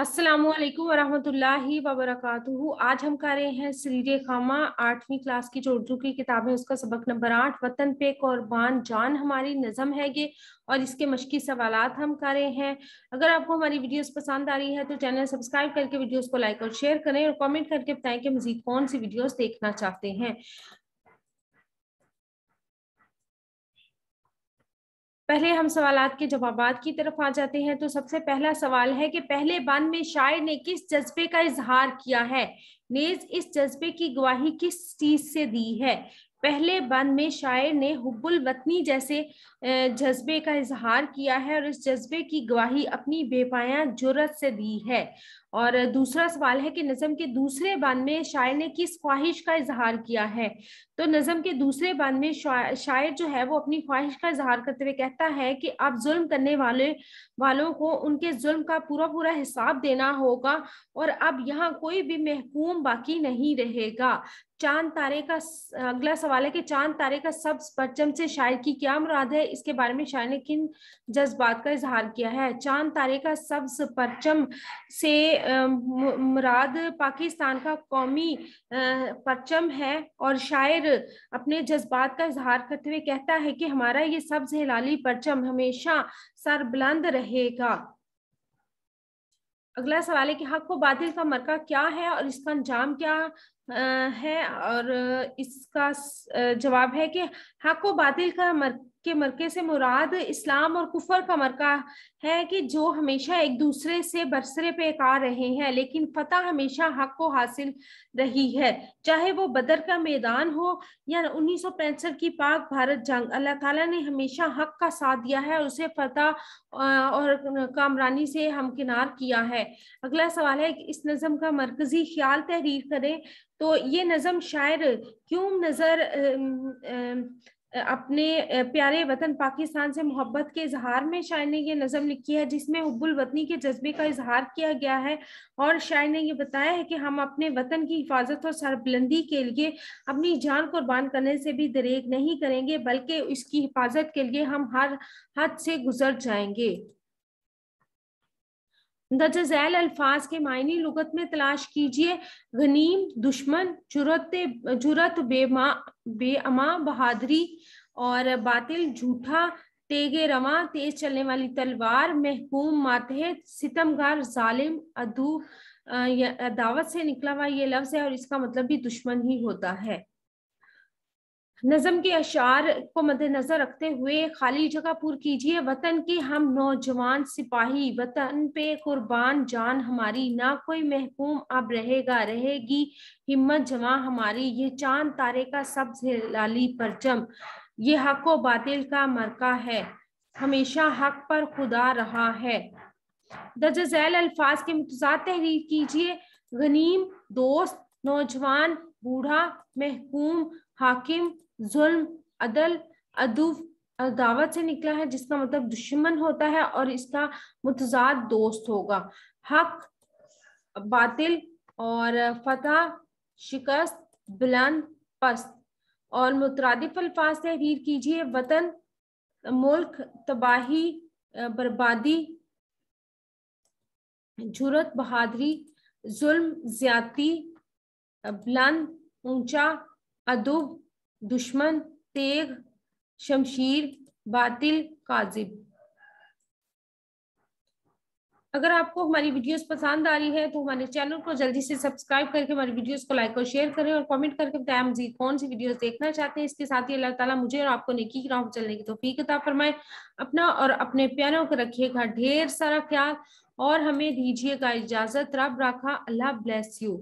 अस्सलाम वालेकुम वबरक आज हम कर रहे हैं सरीर खामा आठवीं क्लास की जो उर्दू की किताब है उसका सबक नंबर आठ वतन पे कुर्बान जान हमारी नज़म है ये और इसके मशक़ी सवाल हम कर रहे हैं अगर आपको हमारी वीडियोस पसंद आ रही है तो चैनल सब्सक्राइब करके वीडियोस को लाइक और शेयर करें और कमेंट करके बताएं कि मज़ीद कौन सी वीडियोस देखना चाहते हैं पहले हम सवाल के जवाब की तरफ आ जाते हैं तो सबसे पहला सवाल है कि पहले बान में शायर ने किस जज्बे का इजहार किया है नेज इस जज्बे की गवाही किस चीज से दी है पहले बंद में शायर ने हुबुल वतनी जैसे जज्बे का इजहार किया है और इस जज्बे की गवाही अपनी बेपाया जुरत से दी है और दूसरा सवाल है कि नज़म के दूसरे बंद में शायर ने किस ख्वाहिश का इजहार किया है तो नज़म के दूसरे बंद में शायर जो है वो अपनी ख्वाहिश का इजहार करते हुए कहता है कि अब जुल्म करने वाले वालों को उनके जुल्म का पूरा पूरा हिसाब देना होगा और अब यहाँ कोई भी महकूम बाकी नहीं रहेगा चांद तारे का अगला सवाल है कि चांद तारे का सब परचम से शायर की क्या मुराद है इसके बारे में शायर ने किन जज्बात का इजहार किया है चांद तारे का सब परचम से मुराद पाकिस्तान का कौमी परचम है और शायर अपने जज्बात का इजहार करते हुए कहता है कि हमारा ये सब्ज हिलाली परचम हमेशा सर बुलंद रहेगा अगला सवाल है कि हक को बादल का मरका क्या है और इसका अंजाम क्या है और इसका जवाब है कि हक व बातिल का मर, के मरके से मुराद इस्लाम और कुफर का मरका है कि जो हमेशा एक दूसरे से बरसरे पे आ रहे हैं लेकिन फतह हमेशा हक को हासिल रही है चाहे वो बदर का मैदान हो या उन्नीस की पाक भारत जंग अल्लाह ताला ने हमेशा हक का साथ दिया है उसे फतह और कामरानी से हमकिनार किया है अगला सवाल है इस नज़म का मरकजी ख्याल तहरीर करें तो ये नज़म शायर क्यों नज़र अपने प्यारे वतन पाकिस्तान से मोहब्बत के इजहार में शायर ने यह नज़म लिखी है जिसमें हब्बुल वतनी के जज्बे का इजहार किया गया है और शायर ने यह बताया है कि हम अपने वतन की हिफाजत और सरबुलंदी के लिए अपनी जान कुर्बान करने से भी दरेग नहीं करेंगे बल्कि उसकी हिफाजत के लिए हम हर हद से गुजर जाएंगे दजैल अल्फाज के मायने लुगत में तलाश कीजिए गनीम दुश्मन जुरत जुरत बेमा बेअमा बहादरी और बातिल झूठा तेगे रवा तेज चलने वाली तलवार महकूम मातह सितमगार जालिम अदू अदावत से निकला हुआ ये लफ्ज़ है और इसका मतलब भी दुश्मन ही होता है नज़म के अशार को मद्देनजर रखते हुए खाली जगह पुर कीजिए वतन के हम नौजवान सिपाही वतन पे कुर्बान जान हमारी ना कोई महकूम अब रहेगा रहेगी हिम्मत जमा हमारी ये चांद तारे का सब्ज लाली परचम ये हक व बातिल का मरका है हमेशा हक पर खुदा रहा है दर्ज झैल अल्फाज के मुतजाद तहरीर कीजिए गनीम दोस्त नौजवान बूढ़ा महकूम हाकिम जुल्म अदल अदुफ अदावत से निकला है जिसका मतलब दुश्मन होता है और इसका मुतजाद दोस्त होगा हक बातिल और फतह शिकस्त बुलंद पस्त और मुतरदफ अल्फाज से कीजिए वतन मुल्क तबाही बर्बादी झुरत बहादरी जुल्म ज्यादती बुलंद ऊंचा अदुब दुश्मन तेग शमशीर बातिल काजिब अगर आपको हमारी वीडियोस पसंद आ रही है तो हमारे चैनल को जल्दी से सब्सक्राइब करके हमारी वीडियोस को लाइक और शेयर करें और कमेंट करके बताएं मजीद कौन सी वीडियोस देखना चाहते हैं इसके साथ ही अल्लाह ताला मुझे और आपको नेकी की राह चलने की तोफीक अता फरमाए अपना और अपने प्यारों को रखिएगा ढेर सारा ख्याल और हमें दीजिएगा इजाजत रब राखा अल्लाह ब्लेस यू